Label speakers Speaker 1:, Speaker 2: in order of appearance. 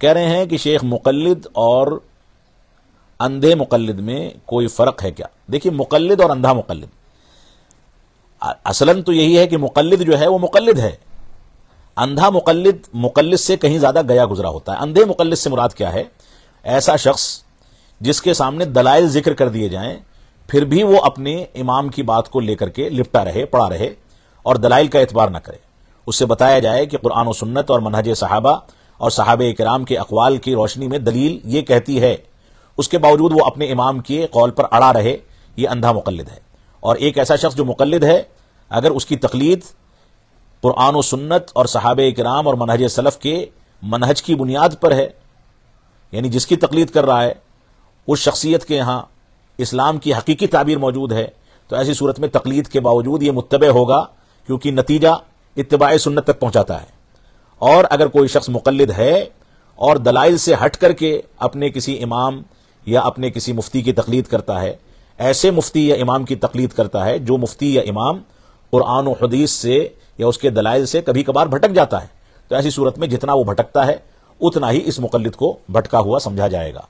Speaker 1: कह रहे हैं कि शेख मुकलद और अंधे मुकलद में कोई फ़र्क है क्या देखिए मुकलद और अंधा मुकलद असलन तो यही है कि मुकलद जो है वो मुकलद है अंधा मुकलद मुकलद से कहीं ज़्यादा गया गुजरा होता है अंधे मुकलद से मुराद क्या है ऐसा शख्स जिसके सामने दलाइल जिक्र कर दिए जाएं फिर भी वो अपने इमाम की बात को लेकर के लिपटा रहे पड़ा रहे और दलाइल का एतबार ना करे उससे बताया जाए कि कुरान सुन्नत और मनहज साहबा और साहब कराम के अकवाल की रोशनी में दलील ये कहती है उसके बावजूद वो अपने इमाम के कौल पर अड़ा रहे ये अंधा मुकलद है और एक ऐसा शख्स जो मुकलद है अगर उसकी तकलीद कुरान व सुन्नत और साहब कराम और मनहज सलफ के मनहज की बुनियाद पर है यानी जिसकी तकलीद कर रहा है उस शख्सियत के यहाँ इस्लाम की हकीकी ताबीर मौजूद है तो ऐसी सूरत में तकलीद के बावजूद ये मुतब होगा क्योंकि नतीजा इतबा सुन्नत तक पहुँचाता है और अगर कोई शख्स मुकलद है और दलाइल से हट करके अपने किसी इमाम या अपने किसी मुफ्ती की तकलीद करता है ऐसे मुफ्ती या इमाम की तकलीद करता है जो मुफ्ती या इमाम कुरान हदीस से या उसके दलाइल से कभी कभार भटक जाता है तो ऐसी सूरत में जितना वो भटकता है उतना ही इस मुकलद को भटका हुआ समझा जाएगा